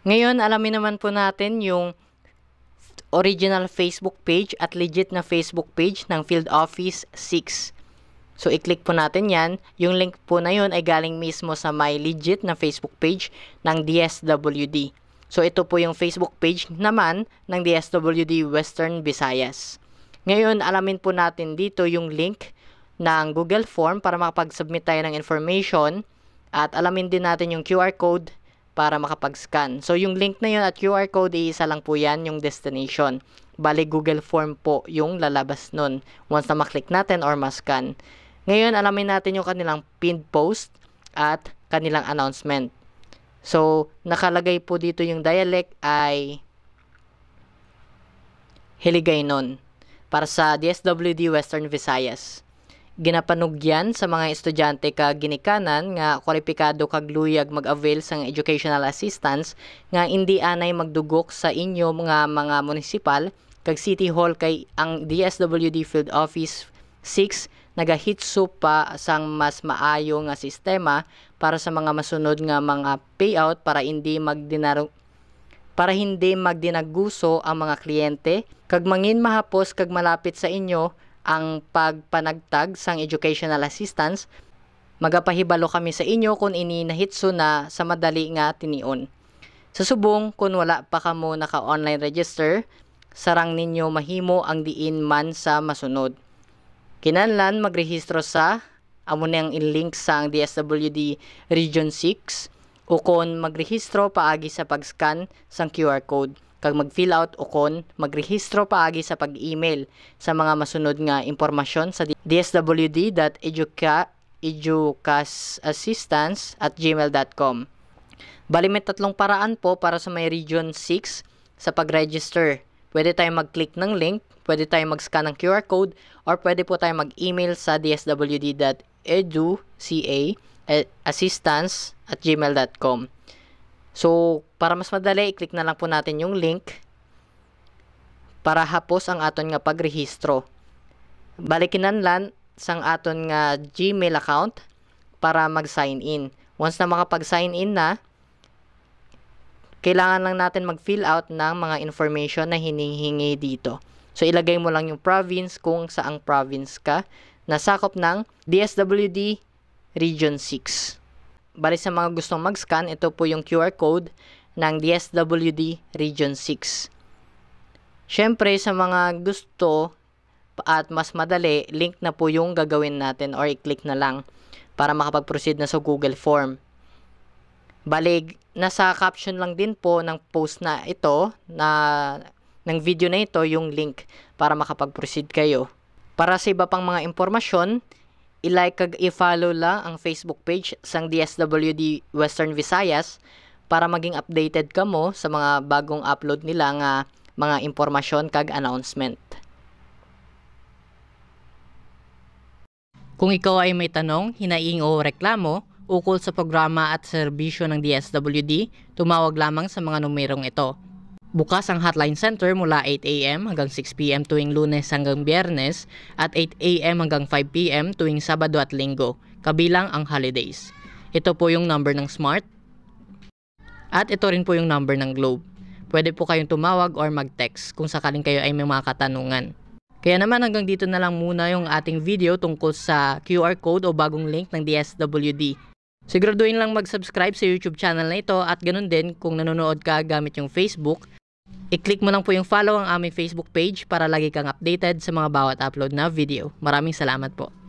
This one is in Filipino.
Ngayon, alamin naman po natin yung original Facebook page at legit na Facebook page ng Field Office 6. So, i-click po natin yan. Yung link po na yun ay galing mismo sa my legit na Facebook page ng DSWD. So, ito po yung Facebook page naman ng DSWD Western Visayas. Ngayon, alamin po natin dito yung link ng Google Form para makapag-submit tayo ng information at alamin din natin yung QR code para makapag-scan. So, yung link na yun at QR code, isa lang po yan yung destination. Bali, Google Form po yung lalabas nun once na maklik natin or ma-scan. Ngayon, alamin natin yung kanilang pinned post at kanilang announcement. So, nakalagay po dito yung dialect ay Hiligaynon para sa DSWD Western Visayas ginapanugyan sa mga estudyante kag ginikanan nga kwalipikado kag luyag mag-avail sang educational assistance nga indi anay magdugok sa inyo mga mga munisipal kag City Hall kay ang DSWD Field Office 6 nagahitso pa sang mas maayo nga sistema para sa mga masunod nga mga payout para hindi magdinarog para hindi magdinaguso ang mga kliyente kag mangin mahapos kag malapit sa inyo ang pagpanagtag sang educational assistance, magapahibalo kami sa inyo kung ini nahitso na sa madali nga tinion. Sa subong, kung wala pa kamo naka-online register, sarang ninyo mahimo ang diin man sa masunod. Kinanlan magrehistro sa amo na ang link sa DSWD Region 6 o kon magrehistro paagi sa pag-scan sang QR code kag mag-fill out o kon magrehistro paagi sa pag-email sa mga masunod nga impormasyon sa dswd.educa at gmail.com. Bali may tatlong paraan po para sa may Region 6 sa pag-register. Pwede tayong mag-click ng link, pwede tayong mag-scan ng QR code, or pwede po tayong mag-email sa dswd.educa eh, assistance at gmail.com. So, para mas madali, i-click na lang po natin yung link para hapos ang aton nga pagrehistro. Balikinan lang sang aton nga Gmail account para mag-sign in. Once na makapag-sign in na, kailangan lang natin mag-fill out ng mga information na hinihingi dito. So, ilagay mo lang yung province kung saang province ka na sakop ng DSWD Region 6. Bali sa mga gustong mag-scan, ito po yung QR code ng DSWD Region 6. Siyempre, sa mga gusto at mas madali, link na po yung gagawin natin or i-click na lang para makapag-proceed na sa Google Form. Balig, nasa caption lang din po ng post na ito na ng video na ito yung link para makapag-proceed kayo. Para sa iba pang mga impormasyon, I-like kag i-follow la ang Facebook page sang DSWD Western Visayas para maging updated ka mo sa mga bagong upload nila nga mga impormasyon kag announcement. Kung ikaw ay may tanong, hinaing o reklamo ukol sa programa at serbisyo ng DSWD, tumawag lamang sa mga numerong ito Bukas ang hotline center mula 8am hanggang 6pm tuwing lunes hanggang biyernes at 8am hanggang 5pm tuwing Sabado at Linggo, kabilang ang holidays. Ito po yung number ng Smart at ito rin po yung number ng Globe. Pwede po kayong tumawag or mag-text kung sakaling kayo ay may mga katanungan. Kaya naman hanggang dito na lang muna yung ating video tungkol sa QR code o bagong link ng DSWD Siguraduhin lang mag-subscribe sa YouTube channel na ito at ganun din kung nanonood ka gamit yung Facebook I-click mo lang po yung follow ang aming Facebook page para lagi kang updated sa mga bawat upload na video. Maraming salamat po.